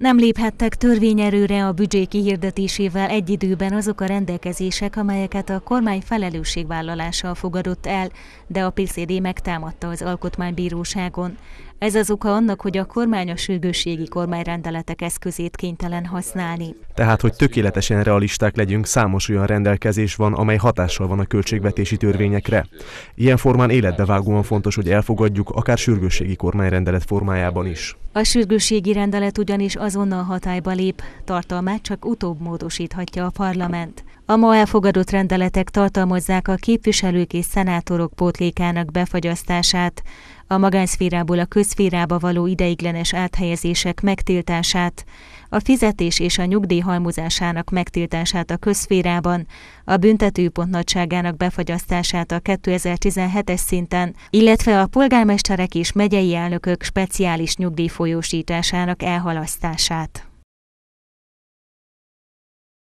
Nem léphettek törvényerőre a büdzsé kihirdetésével egy időben azok a rendelkezések, amelyeket a kormány felelősségvállalással fogadott el, de a PCD megtámadta az alkotmánybíróságon. Ez az oka annak, hogy a kormány a sürgősségi kormányrendeletek eszközét kénytelen használni. Tehát, hogy tökéletesen realisták legyünk, számos olyan rendelkezés van, amely hatással van a költségvetési törvényekre. Ilyen formán életbevágóan fontos, hogy elfogadjuk akár sürgősségi kormányrendelet formájában is. A sürgősségi rendelet ugyanis azonnal hatályba lép, tartalmát csak utóbb módosíthatja a parlament. A ma elfogadott rendeletek tartalmazzák a képviselők és szenátorok pótlékának befagyasztását, a magánszférából a közszférába való ideiglenes áthelyezések megtiltását, a fizetés és a nyugdíj halmozásának megtiltását a közszférában, a büntetőpont nagyságának befagyasztását a 2017-es szinten, illetve a polgármesterek és megyei elnökök speciális nyugdíj folyósításának elhalasztását.